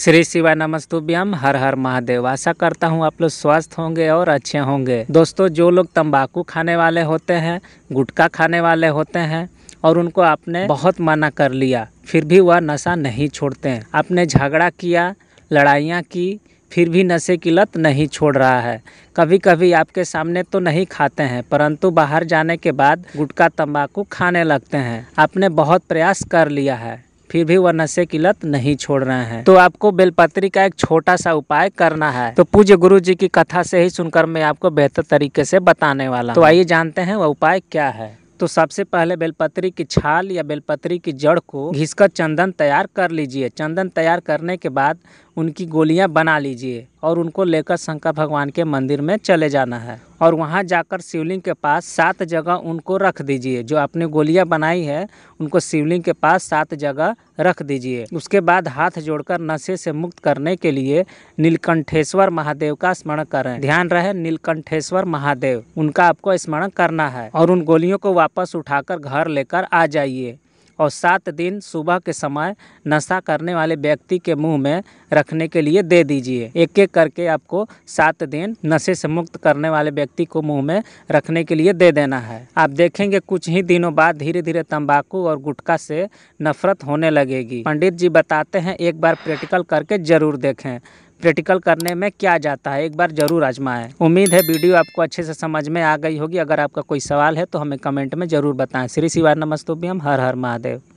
श्री शिवा नमस्तुभ्यम हर हर महादेव आशा करता हूँ आप लोग स्वस्थ होंगे और अच्छे होंगे दोस्तों जो लोग तंबाकू खाने वाले होते हैं गुटखा खाने वाले होते हैं और उनको आपने बहुत मना कर लिया फिर भी वह नशा नहीं छोड़ते हैं आपने झगड़ा किया लड़ाइयाँ की फिर भी नशे की लत नहीं छोड़ रहा है कभी कभी आपके सामने तो नहीं खाते हैं परंतु बाहर जाने के बाद गुटखा तंबाकू खाने लगते हैं आपने बहुत प्रयास कर लिया है फिर भी वह नशे की लत नहीं छोड़ रहे हैं तो आपको बेलपत्री का एक छोटा सा उपाय करना है तो पूज्य गुरु जी की कथा से ही सुनकर मैं आपको बेहतर तरीके से बताने वाला तो आइए जानते हैं वह उपाय क्या है तो सबसे पहले बेलपत्री की छाल या बेलपत्री की जड़ को घिसकर चंदन तैयार कर लीजिए चंदन तैयार करने के बाद उनकी गोलियां बना लीजिए और उनको लेकर शंकर भगवान के मंदिर में चले जाना है और वहाँ जाकर शिवलिंग के पास सात जगह उनको रख दीजिए जो आपने गोलियाँ बनाई है उनको शिवलिंग के पास सात जगह रख दीजिए उसके बाद हाथ जोड़कर नशे से मुक्त करने के लिए नीलकंठेश्वर महादेव का स्मरण करें ध्यान रहे नीलकंठेश्वर महादेव उनका आपको स्मरण करना है और उन गोलियों को वापस उठाकर घर लेकर आ जाइए और सात दिन सुबह के समय नशा करने वाले व्यक्ति के मुंह में रखने के लिए दे दीजिए एक एक करके आपको सात दिन नशे से मुक्त करने वाले व्यक्ति को मुंह में रखने के लिए दे देना है आप देखेंगे कुछ ही दिनों बाद धीरे धीरे तंबाकू और गुटखा से नफरत होने लगेगी पंडित जी बताते हैं एक बार प्रैक्टिकल करके जरूर देखें प्रैक्टिकल करने में क्या जाता है एक बार ज़रूर आजमाएं उम्मीद है वीडियो आपको अच्छे से समझ में आ गई होगी अगर आपका कोई सवाल है तो हमें कमेंट में ज़रूर बताएं श्री शिवा नमस्तोभ्यम हर हर महादेव